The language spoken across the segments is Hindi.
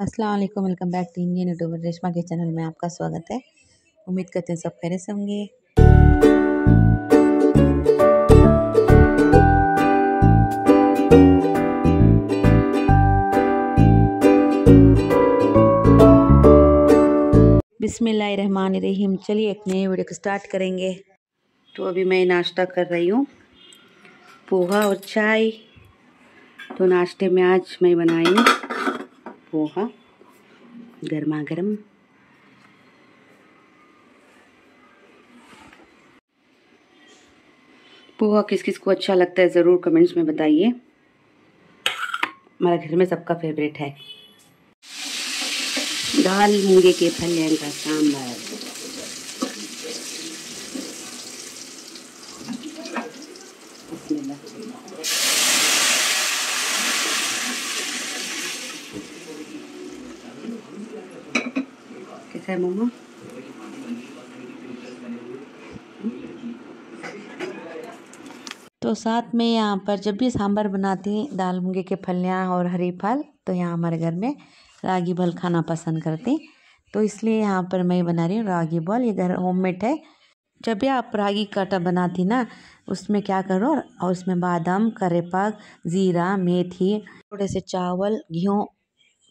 Aslam welcome back to Indian YouTuber Reshma के चैनल में आपका स्वागत है उम्मीद करते हैं सब खैर से होंगे रहीम चलिए एक नए वीडियो को स्टार्ट करेंगे तो अभी मैं नाश्ता कर रही हूँ पोहा और चाय तो नाश्ते में आज मैं बनाई हूँ पोहा गर्मा गर्म पोहा किस किस को अच्छा लगता है ज़रूर कमेंट्स में बताइए हमारे घर में सबका फेवरेट है दाल मूंगे के फल का सांभर है मोमो तो साथ में यहाँ पर जब भी सांभर बनाती हैं दाल मूंगे के फलियाँ और हरी फल तो यहाँ हमारे घर में रागी बॉल खाना पसंद करते हैं तो इसलिए यहाँ पर मैं बना रही हूँ रागी बॉल ये घर होममेड है जब भी आप रागी का आटा बनाती ना उसमें क्या करो और उसमें बादाम करेपाक ज़ीरा मेथी थोड़े से चावल घी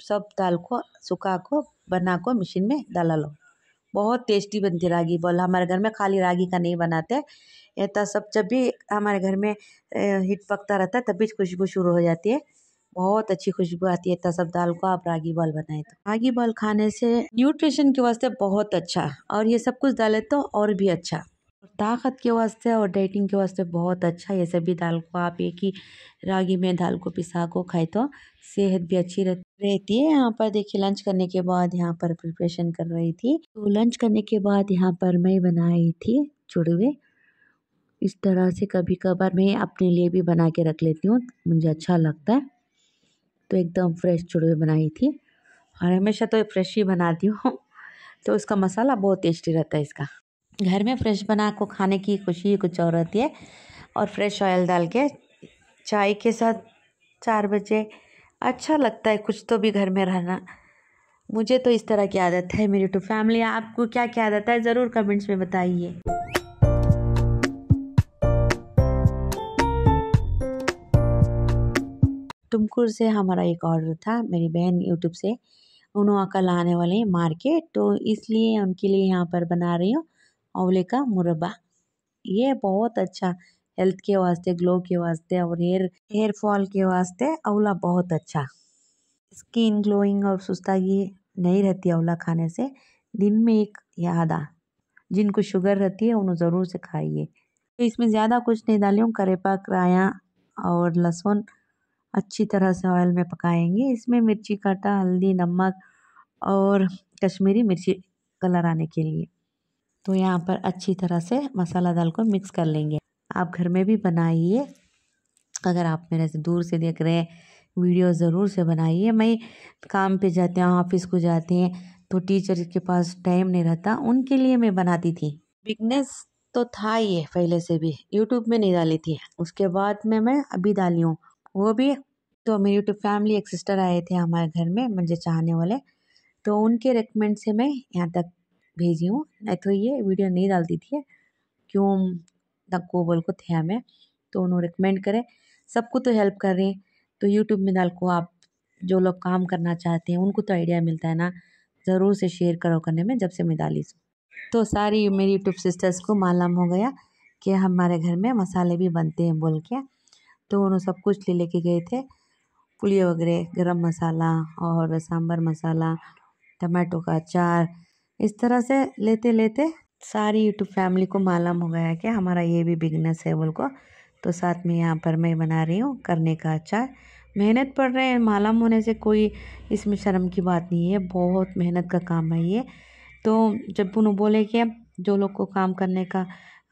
सब दाल को सुखा को बना को मशीन में डाला लो बहुत टेस्टी बनती रागी बॉल हमारे घर में खाली रागी का नहीं बनाते ये तो सब जब भी हमारे घर में हिट पकता रहता है तभी खुशबू शुरू हो जाती है बहुत अच्छी खुशबू आती है तो सब दाल को आप रागी बॉल बनाए तो रागी बॉल खाने से न्यूट्रिशन के वास्ते बहुत अच्छा और ये सब कुछ डाले तो और भी अच्छा ताकत के वास्ते और डाइटिंग के वास्ते बहुत अच्छा है सभी दाल को आप एक ही रागी में दाल को पिसा को खाए तो सेहत भी अच्छी रहती है यहाँ पर देखिए लंच करने के बाद यहाँ पर प्रिपरेशन कर रही थी तो लंच करने के बाद यहाँ पर मैं बनाई थी चुड़वे इस तरह से कभी कभार मैं अपने लिए भी बना के रख लेती हूँ मुझे अच्छा लगता है तो एकदम फ्रेश चुड़वे बनाई थी और हमेशा तो फ्रेश ही बनाती हूँ तो उसका मसाला बहुत टेस्टी रहता है इसका घर में फ्रेश बना को खाने की खुशी कुछ और होती है और फ्रेश ऑयल डाल के चाय के साथ चार बजे अच्छा लगता है कुछ तो भी घर में रहना मुझे तो इस तरह की आदत है मेरी टू फैमिली आपको क्या क्या आदत है ज़रूर कमेंट्स में बताइए तुमकुर से हमारा एक ऑर्डर था मेरी बहन यूट्यूब से उन्होंने कल आने वाले हैं मार्केट तो इसलिए उनके लिए यहाँ पर बना रही हूँ आंवले का मुरबा ये बहुत अच्छा हेल्थ के वास्ते ग्लो के वास्ते और हेयर हेयर फॉल के वास्ते आंवला बहुत अच्छा स्किन ग्लोइंग और सुस्तागी नहीं रहती आंवला खाने से दिन में एक आधा जिनको शुगर रहती है उन्हें ज़रूर से खाइए तो इसमें ज़्यादा कुछ नहीं डाली हूँ करेपा कराया और लहसुन अच्छी तरह से ऑयल में पकाएंगे इसमें मिर्ची काटा हल्दी नमक और कश्मीरी मिर्ची कलर आने के लिए तो यहाँ पर अच्छी तरह से मसाला दाल को मिक्स कर लेंगे आप घर में भी बनाइए अगर आप मेरे से दूर से देख रहे हैं वीडियो ज़रूर से बनाइए मैं काम पे जाते हैं ऑफिस को जाते हैं तो टीचर के पास टाइम नहीं रहता उनके लिए मैं बनाती थी बिगनेस तो था ही है पहले से भी यूट्यूब में नहीं डाली थी उसके बाद में मैं अभी डाली हूँ वो भी तो मेरी यूट्यूब फैमिली एक सिस्टर आए थे हमारे घर में मुझे चाहने वाले तो उनके रिकमेंड से मैं यहाँ तक भेजी हूँ नहीं हम्म। तो ये वीडियो नहीं डालती थी क्यों को बोल को थे हमें तो उन्होंने रिकमेंड करें सबको तो हेल्प कर रही तो यूट्यूब में डाल को आप जो लोग काम करना चाहते हैं उनको तो आइडिया मिलता है ना ज़रूर से शेयर करो करने में जब से मैं डाली तो सारी मेरी यूट्यूब सिस्टर्स को मालूम हो गया कि हमारे घर में मसाले भी बनते हैं बोल के तो उन्होंने सब कुछ ले लेके गए थे पुलिया वगैरह गरम मसाला और सांभर मसाला टमाटो का अचार इस तरह से लेते लेते सारी यूट्यूब फैमिली को मालूम हो गया कि हमारा ये भी बिजनेस है बोल को तो साथ में यहाँ पर मैं बना रही हूँ करने का अच्छा मेहनत पड़ रहे हैं मालूम होने से कोई इसमें शर्म की बात नहीं है बहुत मेहनत का काम है ये तो जब उन्होंने बोले कि जो लोग को काम करने का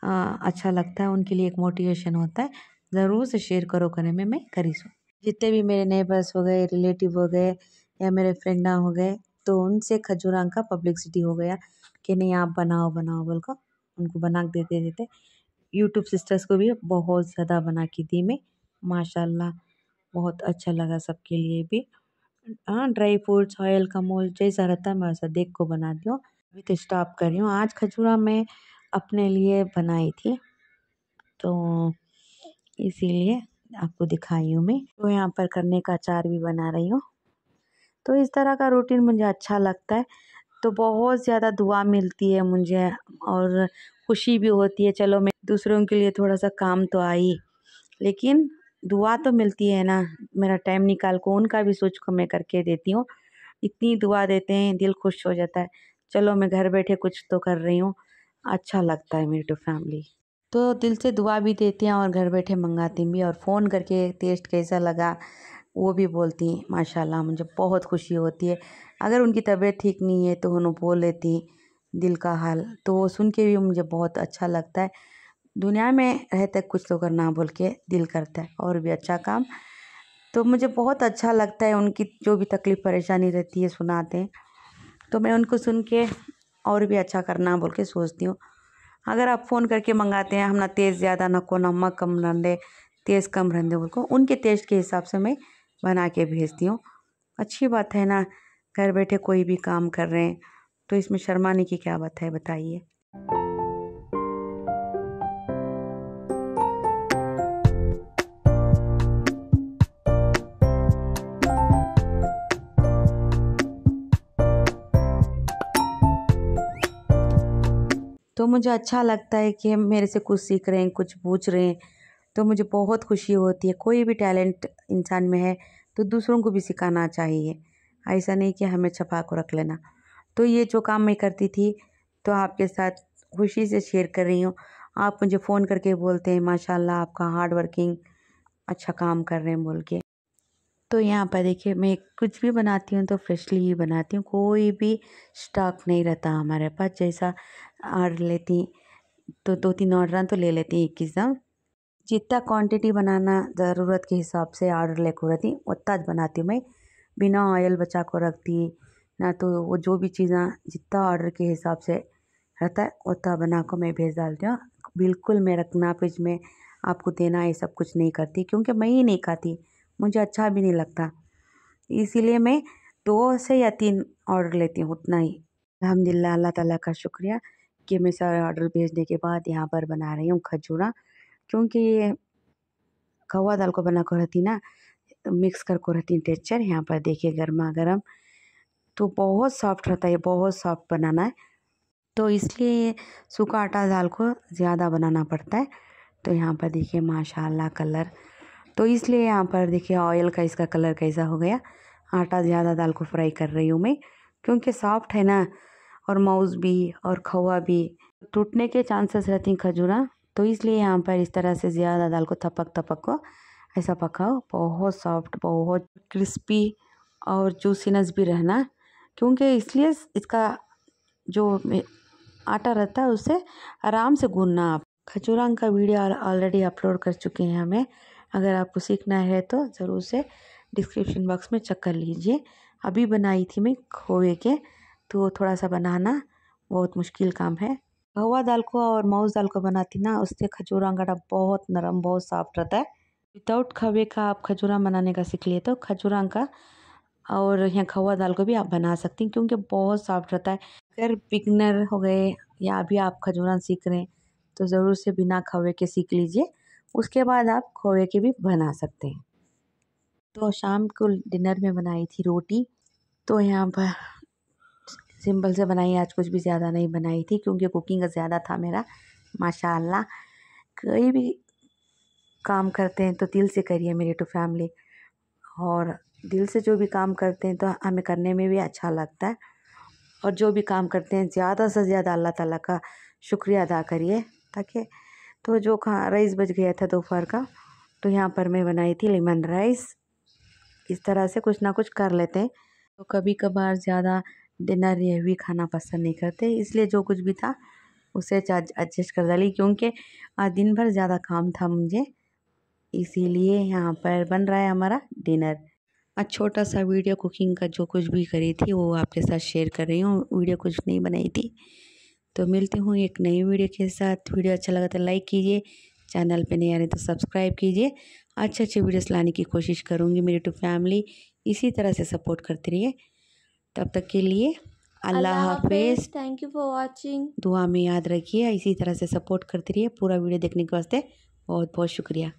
आ, अच्छा लगता है उनके लिए एक मोटिवेशन होता है ज़रूर से शेयर करो करने में मैं करी सूँ जितने भी मेरे नेबर्स हो गए रिलेटिव हो गए या मेरे फ्रेंडा हो गए तो उनसे खजूरान का पब्लिसिटी हो गया कि नहीं आप बनाओ बनाओ बोल कर उनको बना के देते देते यूट्यूब सिस्टर्स को भी बहुत ज़्यादा बना के दी मैं माशाल्लाह बहुत अच्छा लगा सबके लिए भी हाँ ड्राई फ्रूट्स ऑयल का मोल जैसा रहता है मैं वैसा देख को बना दी हूँ अभी तो स्टॉप कर रही हूँ आज खजूरा मैं अपने लिए बनाई थी तो इसीलिए आपको दिखाई हूँ मैं तो यहाँ पर करने का अचार भी बना रही हूँ तो इस तरह का रूटीन मुझे अच्छा लगता है तो बहुत ज़्यादा दुआ मिलती है मुझे और खुशी भी होती है चलो मैं दूसरों के लिए थोड़ा सा काम तो आई लेकिन दुआ तो मिलती है ना मेरा टाइम निकाल को उनका भी सोच को मैं करके देती हूँ इतनी दुआ देते हैं दिल खुश हो जाता है चलो मैं घर बैठे कुछ तो कर रही हूँ अच्छा लगता है मेरी टू तो फैमिली तो दिल से दुआ भी देते हैं और घर बैठे मंगाती भी और फ़ोन करके टेस्ट कैसा लगा वो भी बोलती हैं माशाल्लाह मुझे बहुत खुशी होती है अगर उनकी तबीयत ठीक नहीं है तो उन्होंने बोल लेती हैं दिल का हाल तो वो सुन के भी मुझे बहुत अच्छा लगता है दुनिया में रहते कुछ तो करना बोल के दिल करता है और भी अच्छा काम तो मुझे बहुत अच्छा लगता है उनकी जो भी तकलीफ़ परेशानी रहती है सुनाते हैं तो मैं उनको सुन के और भी अच्छा करना बोल के सोचती हूँ अगर आप फ़ोन करके मंगाते हैं हम ना तेज़ ज़्यादा ना को नमक कम रहें तेज़ कम रहने बोल को उनके टेस्ट के हिसाब से मैं बना के भेजती हूँ अच्छी बात है ना घर बैठे कोई भी काम कर रहे हैं तो इसमें शर्माने की क्या बात है बताइए तो मुझे अच्छा लगता है कि मेरे से कुछ सीख रहे हैं कुछ पूछ रहे हैं तो मुझे बहुत खुशी होती है कोई भी टैलेंट इंसान में है तो दूसरों को भी सिखाना चाहिए ऐसा नहीं कि हमें छपा को रख लेना तो ये जो काम मैं करती थी तो आपके साथ खुशी से शेयर कर रही हूँ आप मुझे फ़ोन करके बोलते हैं माशाल्लाह आपका हार्ड वर्किंग अच्छा काम कर रहे हैं बोल के तो यहाँ पर देखिए मैं कुछ भी बनाती हूँ तो फ्रेशली ही बनाती हूँ कोई भी स्टॉक नहीं रहता हमारे पास जैसा ऑर्डर लेती तो दो तीन ऑर्डर तो ले लेती हैं इक्कीस दम जितना क्वांटिटी बनाना ज़रूरत के हिसाब से ऑर्डर लेकर रहती उतना बनाती हूँ मैं बिना ऑयल बचा को रखती ना तो वो जो भी चीज़ें जितना ऑर्डर के हिसाब से रहता है उतना बना को मैं भेज डालती हूँ बिल्कुल मैं रखना फ्रिज में आपको देना ये सब कुछ नहीं करती क्योंकि मैं ही नहीं खाती मुझे अच्छा भी नहीं लगता इसीलिए मैं दो से या तीन ऑर्डर लेती हूँ उतना ही अलहमदिल्ला अल्लाह ताला का शुक्रिया कि मैं सारे ऑर्डर भेजने के बाद यहाँ पर बना रही हूँ खजूरा क्योंकि ये कौवा दाल को बनाकर रहती ना मिक्स कर को रहती टेक्चर यहाँ पर देखिए गर्मा गर्म तो बहुत सॉफ्ट रहता है बहुत सॉफ्ट बनाना है तो इसलिए सूखा आटा दाल को ज़्यादा बनाना पड़ता है तो यहाँ पर देखिए माशाल्लाह कलर तो इसलिए यहाँ पर देखिए ऑयल का इसका कलर कैसा हो गया आटा ज़्यादा दाल को फ्राई कर रही हूँ मैं क्योंकि सॉफ्ट है ना और माउस भी और खवा भी टूटने के चांसेस रहती हैं खजूरा हाँ। तो इसलिए यहाँ पर इस तरह से ज़्यादा दाल को थपक थपक को ऐसा पकाओ बहुत सॉफ्ट बहुत क्रिस्पी और जूसीनेस भी रहना क्योंकि इसलिए इसका जो आटा रहता है उसे आराम से गूंदना आप खजूरान का वीडियो ऑलरेडी अपलोड कर चुके हैं हमें अगर आपको सीखना है तो ज़रूर से डिस्क्रिप्शन बॉक्स में चेक कर लीजिए अभी बनाई थी मैं खोए के तो थोड़ा सा बनाना बहुत मुश्किल काम है भगवा दाल को और माउस दाल को बनाती ना उससे खजूरा अंगड़ा बहुत नरम बहुत सॉफ्ट रहता है विदाउट खवे का आप खजूरा बनाने का सीख लिए तो खजूरा का और यहाँ खवा दाल को भी आप बना सकती हैं क्योंकि बहुत सॉफ्ट रहता है अगर बिगनर हो गए या अभी आप खजूरा सीख रहे हैं तो ज़रूर से बिना खवे के सीख लीजिए उसके बाद आप खोए के भी बना सकते हैं तो शाम को डिनर में बनाई थी रोटी तो यहाँ पर सिंपल से बनाई आज कुछ भी ज़्यादा नहीं बनाई थी क्योंकि कुकिंग का ज़्यादा था मेरा माशाल्लाह कोई भी काम करते हैं तो दिल से करिए मेरे टू फैमिली और दिल से जो भी काम करते हैं तो हमें करने में भी अच्छा लगता है और जो भी काम करते हैं ज़्यादा से ज़्यादा अल्लाह ताला का शुक्रिया अदा करिए ताकि तो जो खा राइस बच गया था दोपहर का तो यहाँ पर मैं बनाई थी लेमन राइस इस तरह से कुछ ना कुछ कर लेते हैं तो कभी कभार ज़्यादा डिनर ये भी खाना पसंद नहीं करते इसलिए जो कुछ भी था उसे एडजस्ट कर डाली क्योंकि आज दिन भर ज़्यादा काम था मुझे इसीलिए यहाँ पर बन रहा है हमारा डिनर आज छोटा सा वीडियो कुकिंग का जो कुछ भी करी थी वो आपके साथ शेयर कर रही हूँ वीडियो कुछ नहीं बनाई थी तो मिलती हूँ एक नई वीडियो के साथ वीडियो अच्छा लगा तो लाइक कीजिए चैनल पे नहीं आ रहे तो सब्सक्राइब कीजिए अच्छे अच्छे वीडियोस लाने की कोशिश करूँगी मेरी टू फैमिली इसी तरह से सपोर्ट करती रहिए तब तक के लिए अल्लाह हाफिज थैंक यू फॉर वॉचिंग दुआ में याद रखिए इसी तरह से सपोर्ट करते रहिए पूरा वीडियो देखने के वास्ते बहुत बहुत शुक्रिया